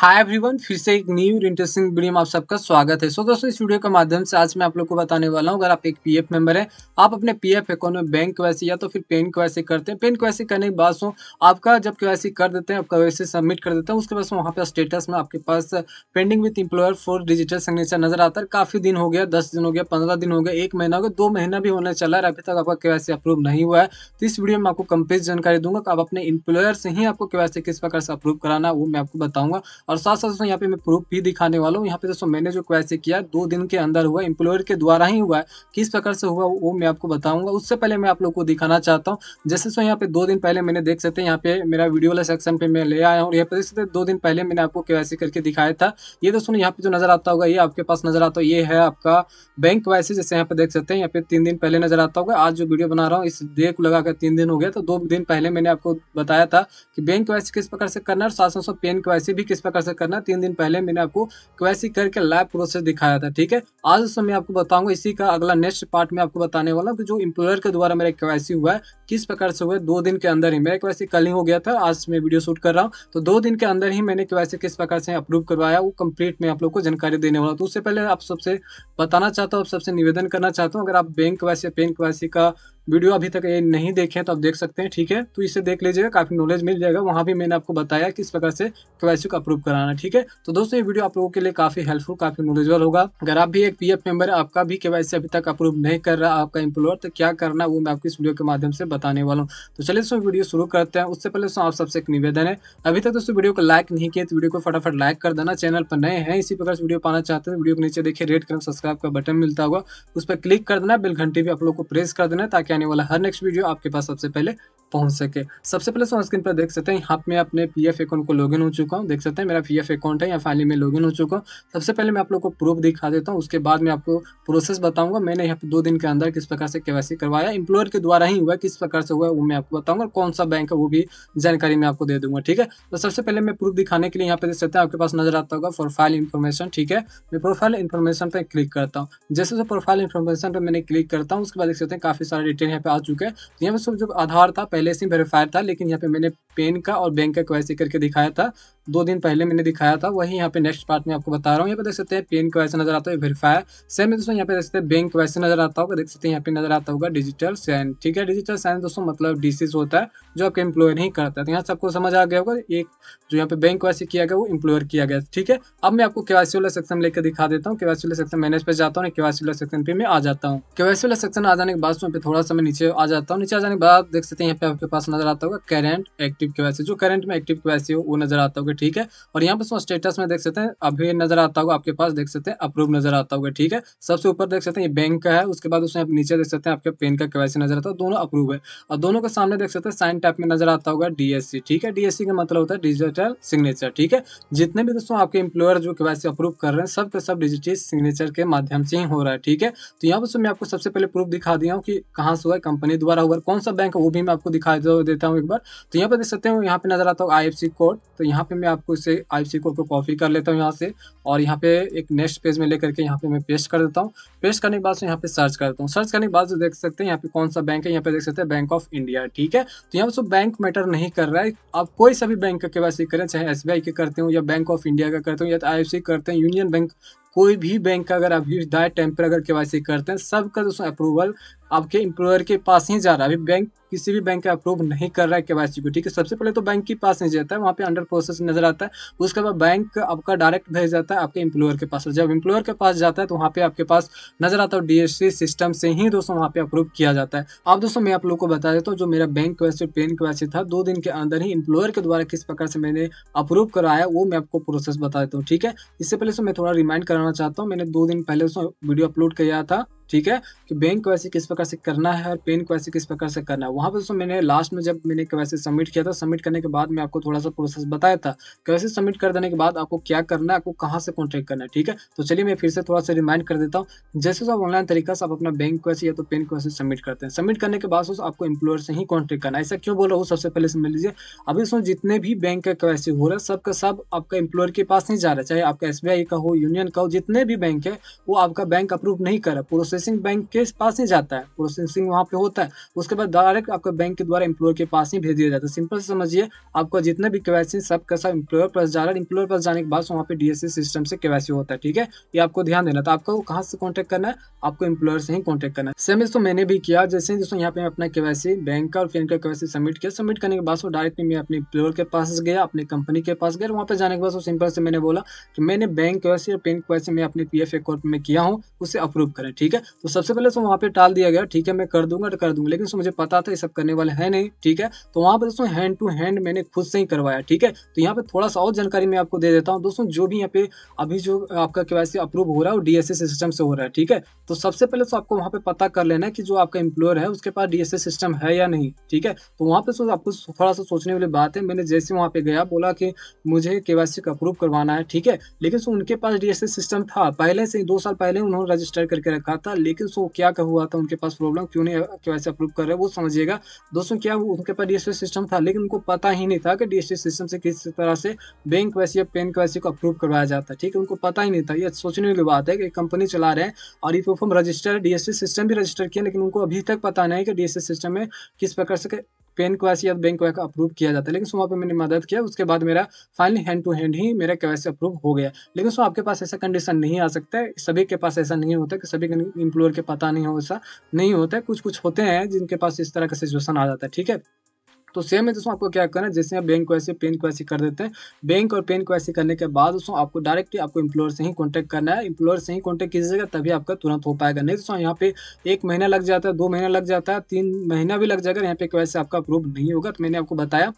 hi everyone फिर से एक न्यू इंटरेस्टिंग वीडियो में आप सबका स्वागत है सो so, दोस्तों इस वीडियो के माध्यम से आज मैं आप लोग को बताने वाला हूँ अगर आप एक पीएफ मेंबर हैं आप अपने पीएफ अकाउंट में बैंक वैसे या तो फिर पेन वैसे करते हैं पेन वैसे करने के बाद सो आपका जब के वैसे कर देते हैं आपका वैसे सबमिट कर देते हैं उसके बाद वहाँ पर स्टेटस में आपके पास pending with employer for digital signature नजर आता है काफ़ी दिन हो गया दस दिन हो गया पंद्रह दिन हो गया एक महीना हो गया दो महीना भी होने चला है अभी तक आपका के अप्रूव नहीं हुआ है तो इस वीडियो में आपको कंप्लीट जानकारी दूंगा आप अपने इंप्लॉयर से ही आपको क्वैसी किस प्रकार से अप्रूव कराना वो मैं आपको बताऊँगा और साथ साथ दोस्तों यहाँ पे मैं प्रूफ भी दिखाने वाला हूँ यहाँ पे दोस्तों मैंने जो क्वेश्चन किया दो दिन के अंदर हुआ इम्प्लॉयर के द्वारा ही हुआ है किस प्रकार से हुआ वो मैं आपको बताऊंगा उससे पहले मैं आप लोग को दिखाना चाहता हूँ जैसे सो यहाँ पे दो दिन पहले मैंने देख सकते हैं यहाँ पे मेरा वीडियो वाला सेक्शन पे मैं ले आया हूँ यहाँ पे देख सकते दो दिन पहले मैंने आपको के करके दिखाया था ये दोस्तों यहाँ पे जो नजर आता होगा ये आपके पास नजर आता ये है आपका बैंक वैसे जैसे यहाँ पे देख सकते हैं यहाँ पे तीन दिन पहले नजर आता होगा आज जो वीडियो बना रहा हूँ इस डे को लगाकर तीन दिन हो गया तो दो दिन पहले मैंने आपको बताया था कि बैंक वैसे किस प्रकार से करना है और साथ साथ पेन वैसे भी किस प्रकार कैसे करना है तीन दिन पहले मैंने आपको क्वैसी करके लैब प्रोसेस दिखाया था ठीक है आज मैं आपको बताऊंगा इसी का अगला नेक्स्ट पार्ट में आपको बताने वाला हूँ जो इम्प्लॉयर के द्वारा मेरा क्वैसी हुआ है किस प्रकार से हुआ दो दिन के अंदर ही मेरा क्वेश्चन कल ही हो गया था आज मैं वीडियो शूट कर रहा हूँ तो दो दिन के अंदर ही मैंने के किस प्रकार से अप्रूव करवाया वो कंप्लीट मैं आप लोग को जानकारी देने वाला तो उससे पहले आप सबसे बताना चाहता हूँ सबसे निवेदन करना चाहता हूँ अगर आप बैंक वैसे पेन के का वीडियो अभी तक ये नहीं देखे तो आप देख सकते हैं ठीक है तो इसे देख लीजिएगा काफ़ी नॉलेज मिल जाएगा वहां भी मैंने आपको बताया किस प्रकार से क्वेश्चन को अप्रूव कराना ठीक है तो दोस्तों ये वीडियो आप लोगों के लिए काफ़ी हेल्पफुल काफ़ी नॉलेजबल होगा अगर आप भी एक पीएफ मेंबर आपका भी केवाईसी अभी तक अप्रूव नहीं कर रहा आपका इम्प्लॉयर तो क्या करना वो मैं आपको इस वीडियो के माध्यम से बताने वाला हूँ तो चलिए दोस्तों वीडियो शुरू करते हैं उससे पहले दोस्तों आप सबसे एक निवेदन है अभी तक दोस्तों वीडियो को लाइक नहीं किया तो वीडियो को फटाफट लाइक कर देना चैनल पर नए हैं इसी प्रकार से वीडियो पाना चाहते हैं तो वीडियो को नीचे देखिए रेड कलर सब्सक्राइब का बटन मिलता होगा उस पर क्लिक कर देना बिल घंटी भी आप लोग को प्रेस कर देना ताकि आने वाला हर नेक्स्ट वीडियो आपके पास सबसे पहले पहुंच सके सबसे पहले सोन स्क्रीन पर देख सकते हैं यहाँ पे मैं अपने पी एफ अकाउंट को लॉगिन हो चुका हूँ देख सकते हैं मेरा पी एफ अकाउंट है यहाँ फाइनली मैं लॉगिन हो चुका हूँ सबसे पहले मैं आप लोग को प्रूफ दिखा देता हूँ उसके बाद मैं आपको प्रोसेस बताऊंगा मैंने यहाँ पे दो दिन के अंदर किस प्रकार से केवासी करवाया इम्प्लॉयर के द्वारा ही हुआ किस प्रकार प्रकार से हुआ है वो मैं आपको बताऊंगा कौन सा बैंक है वो भी जानकारी मैं आपको दे दूंगा ठीक है तो सबसे पहले मैं प्रूफ दिखाने के लिए यहाँ पे देख सकते हैं आपके पास नजर आता होगा प्रोफाइल इन्फॉर्मेशन ठीक है मैं प्रोफाइल इन्फॉर्मेशन पर क्लिक करता हूँ जैसे जो प्रोफाइल इन्फॉर्मेशन पर मैंने क्लिक करता हूँ उसके बाद देख सकते हैं काफी सारे डिटेल यहाँ पे आ चुके हैं तो यहाँ पे सब जो आधार था पहले से वेरीफाइड था लेकिन यहाँ पे मैंने पेन का और बैंक का क्वेश्चन करके दिखाया था दो दिन पहले मैंने दिखाया था वही यहाँ पे नेक्स्ट पार्ट में आपको बता रहा हूँ यहाँ पे देख सकते हैं पेन के वैसे नजर आता है वेरीफायर सेम दोस्तों यहाँ पे देख सकते हैं बैंक वैसे नजर आता होगा देख सकते हैं यहाँ पे नजर आता होगा डिजिटल साइन ठीक है डिजिटल साइन दोस्तों मतलब डिसीज होता है जो आपके एम्प्लॉयर ही करता है तो यहाँ से आपको समझ आ गया होगा एक जो यहाँ पे बैंक वैसे किया गया वो इम्प्लॉयर किया गया ठीक है अब मैं आपको केवासी वाला सेक्शन लेकर दिखा देता हूँ केवासी वाला सेक्शन मैनेज पर जाता हूँ केवासी वाला सेक्शन पे मैं आ जाता हूँ केवासी वाला सेक्शन आ जाने के बाद पे थोड़ा सा मैं नीचे आ जाता हूँ नीचे आ जाने के बाद देख सकते हैं यहाँ पे आपके पास नजर आता होगा करेंट एक्टिव केवासी जो करेंट में एक्टिव केवासी हो वो नजर आता होगा ठीक है और यहाँ पर स्टेटस में देख सकते हैं अभी नजर आता होगा आपके पास देख सकते हैं अप्रूव नजर आता होगा ठीक है सबसे ऊपर देख सकते हैं ये बैंक का है उसके बाद उसमें नीचे देख सकते हैं आपके पेन का कैसे नजर आता है दोनों अप्रूव है और दोनों के सामने देख सकते हैं साइन टाइप में नजर आता होगा डीएससी ठीक है डीएससी का मतलब होता है डिजिटल सिग्नेचर ठीक है जितने भी दोस्तों आपके इंप्लॉयर जो कैसे अप्रूव कर रहे हैं सबके सब डिजिटल सिग्नेचर के माध्यम से ही हो रहा है ठीक है तो यहाँ पर मैं आपको सबसे पहले प्रूफ दिखा दिया हूँ कि कहाँ से हुआ है कंपनी द्वारा हुआ कौन सा बैंक है वो भी मैं आपको दिखा देता हूँ एक बार तो यहाँ पर देख सकते हैं यहाँ पे नजर आता होगा आई कोड तो यहाँ पे मैं मैं आपको इसे आई सी कोड को कॉपी कर लेता हूँ यहाँ से और यहाँ पे एक नेक्स्ट पेज में लेकर के यहाँ पे मैं पेस्ट कर देता हूँ पेस्ट करने के बाद यहाँ पे सर्च कर देता हूँ सर्च करने के बाद देख सकते हैं यहाँ पे कौन सा बैंक है यहाँ पे देख सकते हैं बैंक ऑफ इंडिया ठीक है तो यहाँ पर बैंक मैटर नहीं कर रहा है आप कोई सा भी बैंक के वाई करें चाहे एस के करते हो या बैंक ऑफ इंडिया का करते हो या तो आई करते हैं यूनियन बैंक कोई भी बैंक का अगर अभी दाएँ टाइम पर अगर के करते हैं सबका दोस्तों अप्रूवल आपके एम्प्लॉयर के पास ही जा रहा है अभी बैंक किसी भी बैंक का अप्रूव नहीं कर रहा है के को ठीक है सबसे पहले तो बैंक के पास नहीं जाता है वहाँ पे अंडर प्रोसेस नजर आता है उसके बाद बैंक आपका डायरेक्ट भेज जाता है आपके एम्प्लॉयर के पास जब एम्प्लॉयर के पास जाता है तो वहाँ पे आपके पास नजर आता है डीएससी सिस्टम से ही दोस्तों वहाँ पे अप्रूव किया जाता है अब दोस्तों मैं आप लोग को बता देता हूँ जो मेरा बैंक के पेन के था दो दिन के अंदर ही एम्प्लॉयर के द्वारा किस प्रकार से मैंने अप्रूव कराया वो मैं आपको प्रोसेस बता देता हूँ ठीक है इससे पहले मैं थोड़ा रिमाइंड कर कराना चाहता हूँ मैंने दो दिन पहले उसमें वीडियो अपलोड किया था ठीक है कि बैंक को ऐसे किस प्रकार से करना है और पेन को ऐसे किस प्रकार से करना है वहाँ पर दोस्तों मैंने लास्ट में जब मैंने कैसे सबमिट किया था सबमिट करने के बाद मैं आपको थोड़ा सा प्रोसेस बताया था कैसे सबमिट कर देने के बाद आपको क्या करना है आपको कहाँ से कॉन्टैक्ट करना है ठीक है तो चलिए मैं फिर से थोड़ा सा रिमाइंड कर देता हूँ जैसे आप ऑनलाइन तरीका से आप अपना बैंक को या तो पेन को सबमिट करते हैं सबमिट करने के बाद दोस्तों आपको एम्प्लॉयर से ही कॉन्टैक्ट करना है ऐसा क्यों बोल रहा हूँ सबसे पहले समझ लीजिए अभी दोस्तों जितने भी बैंक का कैसे हो रहा है सबका सब आपका एम्प्लॉयर के पास नहीं जा रहा चाहे आपका एस का हो यूनियन का हो जितने भी बैंक है वो आपका बैंक अप्रूव नहीं कर रहा प्रोसेस प्रोसेसिंग बैंक के पास ही जाता है प्रोसेसिंग वहाँ पे होता है उसके बाद डायरेक्ट आपको बैंक के द्वारा एम्प्लॉयर के पास ही भेज दिया जाता है सिंपल से समझिए आपको जितने भी केवासी सब का सब एम्प्लॉयर पास जा रहा है एम्प्लॉयर पास जाने के बाद वहाँ पे डीएससी सिस्टम से केवासी होता है ठीक है ये आपको ध्यान देना था तो आपको कहाँ से कॉन्टेक्ट करना है आपको एम्प्लॉयर से ही कॉन्टेक्ट करना है सेम इसको मैंने भी किया जैसे दोस्तों यहाँ पे अपना केवासी बैंक का और फिर का केवासी सबमिट किया सबमिट करने के बाद डायरेक्टली मैं अपने एम्प्लॉयर के पास गया अपने कंपनी के पास गया वहाँ पर जाने के बाद सिंपल से मैंने बोला कि मैंने बैंक केवासी और पेन केवासी मैं अपने पी अकाउंट में किया हूँ उसे अप्रूव करें ठीक है तो सबसे पहले तो वहाँ पे टाल दिया गया ठीक है मैं कर दूंगा तो कर दूंगा लेकिन मुझे पता था ये सब करने वाले हैं नहीं ठीक है तो वहाँ पर दोस्तों हैंड टू हैंड मैंने खुद से ही करवाया ठीक है तो यहाँ पर थोड़ा सा और जानकारी मैं आपको दे देता हूँ दोस्तों जो भी यहाँ पे अभी जो आपका के अप्रूव हो रहा है वो डी सिस्टम से हो रहा है ठीक है तो सबसे पहले तो आपको वहाँ पर पता कर लेना है कि जो आपका एम्प्लॉयर है उसके पास डीएसए सिस्टम है या नहीं ठीक है तो वहाँ पे आपको थोड़ा सा सोचने वाली बात है मैंने जैसे वहाँ पे गया बोला कि मुझे के का अप्रूव करवाना है ठीक है लेकिन उनके पास डीएसए सिस्टम था पहले से दो साल पहले उन्होंने रजिस्टर करके रखा था लेकिन सो क्या हुआ था उनके पास प्रॉब्लम क्यों नहीं क्यों ऐसे अप्रूव कर रहे वो समझिएगा दोस्तों क्या उनके पास डी सिस्टम था लेकिन उनको पता ही नहीं था कि डी सिस्टम से किस तरह से बैंक वैसे या पेन वैसे को अप्रूव करवाया जाता है ठीक है उनको पता ही नहीं था ये सोचने वाली बात है कि कंपनी चला रहे हैं और e proforma register D system भी रजिस्टर किया लेकिन उनको अभी तक पता नहीं कि डी सिस्टम में किस प्रकार से पेन क्वासी या बैंक क्वासी अप्रूव किया जाता है लेकिन सो वहाँ पर मैंने मदद किया उसके बाद मेरा फाइनली हैंड टू हैंड ही मेरा क्वासी अप्रूव हो गया लेकिन सो आपके पास ऐसा कंडीशन नहीं आ सकता है सभी के पास ऐसा नहीं होता कि सभी एम्प्लॉयर के पता नहीं हो ऐसा नहीं होता है कुछ कुछ होते हैं जिनके पास इस तरह का सिचुएसन आ जाता है ठीक है तो सेम है दोस्तों आपको क्या करना है जैसे आप बैंक को ऐसे पेन को ऐसे कर देते हैं बैंक और पेन को ऐसे करने के बाद दोस्तों आपको डायरेक्टली आपको इम्प्लॉयर से ही कॉन्टैक्ट करना है इम्प्लॉयर से ही कॉन्टैक्ट कीजिएगा तभी आपका तुरंत हो पाएगा नहीं दोस्तों यहाँ पे एक महीना लग जाता है दो महीना लग जाता है तीन महीना भी लग जाएगा यहाँ पे वैसे आपका अप्रूव नहीं होगा तो मैंने आपको बताया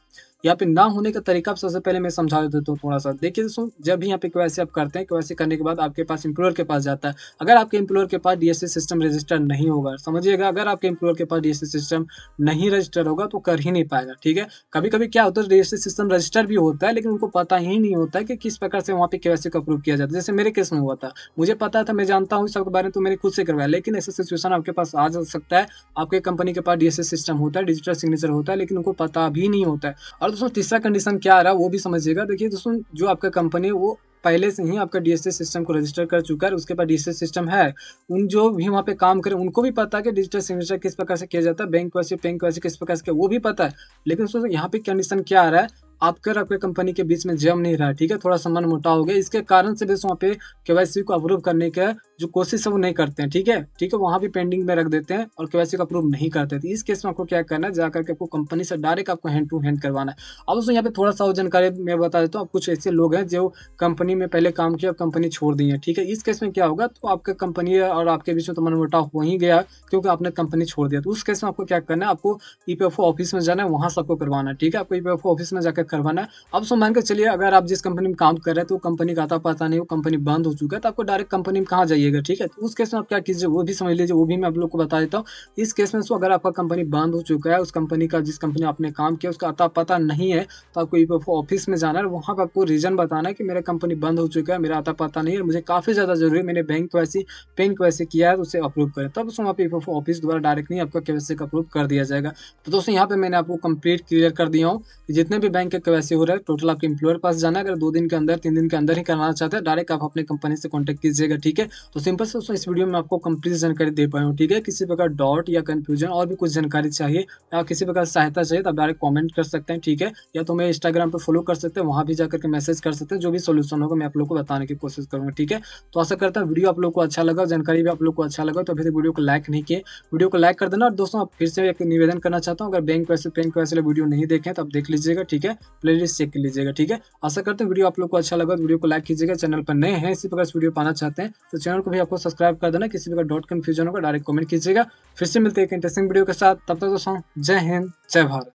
यहाँ पे ना होने का तरीका सबसे पहले मैं समझा देता हूँ थोड़ा सा देखिए दोस्तों जब भी यहाँ पे क्वेश्चन आप करते हैं क्वेश्चन करने के बाद आपके पास एम्प्लॉयर के पास जाता है अगर आपके एम्प्लॉयर के पास डीएससी सिस्टम रजिस्टर नहीं होगा समझिएगा अगर आपके एम्प्लॉयर के पास डीएससी सिस्टम नहीं रजिस्टर होगा तो कर ही नहीं पाएगा ठीक है कभी कभी क्या होता है डीएससी सिस्टम रजिस्टर भी होता है लेकिन उनको पता ही नहीं होता है कि किस प्रकार से वहाँ पे क्वेश्चन को अप्रूव किया जाता है जैसे मेरे केस में हुआ था मुझे पता था मैं जानता हूँ सबके बारे में तो मैंने खुद से करवाया लेकिन ऐसा सिचुएशन आपके पास आ जा सकता है आपके कंपनी के पास डीएससी सिस्टम होता है डिजिटल सिग्नेचर होता है लेकिन उनको पता भी नहीं होता है और तो दोस्तों तीसरा कंडीशन क्या आ रहा है वो भी समझिएगा देखिए दोस्तों जो आपका कंपनी वो पहले से ही आपका डीएसएस सिस्टम को रजिस्टर कर चुका है उसके पास डीएसएस सिस्टम है उन जो भी वहाँ पे काम करें उनको भी पता है कि डिजिटल सिग्नेचर किस प्रकार से किया जाता है बैंक वैसे बैंक वैसे किस प्रकार से वो भी पता है लेकिन दोस्तों यहाँ पे कंडीशन क्या आ रहा है आपके और आपके कंपनी के बीच में जम नहीं रहा ठीक है थोड़ा सा मन मोटा हो गया इसके कारण से भी वहाँ पे के को अप्रूव करने का जो कोशिश है वो नहीं करते हैं ठीक है ठीक है वहाँ भी पेंडिंग में रख देते हैं और के को अप्रूव नहीं करते तो इस केस में आपको क्या करना है जाकर करके आपको कंपनी से डायरेक्ट आपको हैंड टू हैंड करवाना है अब दोस्तों यहाँ पे थोड़ा सा जानकारी मैं बता देता हूँ आप कुछ ऐसे लोग हैं जो कंपनी में पहले काम किया और कंपनी छोड़ दी है ठीक है इस केस में क्या होगा तो आपके कंपनी और आपके बीच में तो मोटा हो ही गया क्योंकि आपने कंपनी छोड़ दिया तो उस केस में आपको क्या करना है आपको ई e ऑफिस में जाना है वहाँ सबको करवाना है ठीक है आपको ई e ऑफिस में जाकर करवाना है अब सो मान के चलिए अगर आप जिस कंपनी में काम कर रहे हैं तो कंपनी का आता पता नहीं वो कंपनी बंद हो चुका है तो आपको डायरेक्ट कंपनी में कहाँ जाइएगा ठीक है तो उस केस में आप क्या कीजिए वो भी समझ लीजिए वो भी मैं आप लोग को बता देता हूँ इस केस में सो अगर आपका कंपनी बंद हो चुका है उस कंपनी का जिस कंपनी आपने काम किया उसका आता पता नहीं है तो आपको ई ऑफिस में जाना है वहाँ पर आपको रीज़न बताना है कि मेरा कंपनी बंद हो चुका है मेरा आता पता नहीं है मुझे काफ़ी ज़्यादा जरूरी है मैंने बैंक वैसी पेन वैसे किया है उसे अप्रूव करें तब उसको आप ई ऑफिस द्वारा डायरेक्ट नहीं आपका केवैसी अप्रूव कर दिया जाएगा तो दोस्तों यहाँ पे मैंने आपको कंप्लीट क्लियर कर दिया हूँ जितने भी बैंक के तक वैसे हो रहा है टोटल आपके इंप्लॉयर पास जाना है अगर दो दिन के अंदर तीन दिन के अंदर ही करना चाहते हैं डायरेक्ट आप अपने कंपनी से कॉन्टैक्ट कीजिएगा ठीक है तो सिंपल से दोस्तों इस वीडियो में आपको कंप्लीट जानकारी दे पाया हूँ ठीक है किसी प्रकार डाउट या कन्फ्यूजन और भी कुछ जानकारी चाहिए या किसी प्रकार सहायता चाहिए तो आप डायरेक्ट कॉमेंट कर सकते हैं ठीक है या तो मैं इंस्टाग्राम पर फॉलो कर सकते हैं वहाँ भी जाकर के मैसेज कर सकते हैं जो भी सोल्यूशन होगा मैं आप लोग को बताने की कोशिश करूँगा ठीक है तो ऐसा करता हूँ वीडियो आप लोग को अच्छा लगा जानकारी भी आप लोग को अच्छा लगा तो अभी तक वीडियो को लाइक नहीं किए वीडियो को लाइक कर देना और दोस्तों आप फिर से एक निवेदन करना चाहता हूँ अगर बैंक वैसे बैंक वैसे वीडियो नहीं देखें तो आप देख लीजिएगा ठीक है प्लेलिस्ट चेक कर लीजिएगा ठीक है आशा करते हैं वीडियो आप लोग को अच्छा लगा वीडियो को लाइक कीजिएगा चैनल पर नए हैं इसी प्रकार से वीडियो पाना चाहते हैं तो चैनल को भी आपको सब्सक्राइब कर देना किसी प्रकार डॉट कन्फ्यूजन होगा डायरेक्ट कमेंट कीजिएगा फिर से मिलते हैं एक इंटरेस्टिंग वीडियो के साथ तब तक दोस्तों जय हिंद जय भारत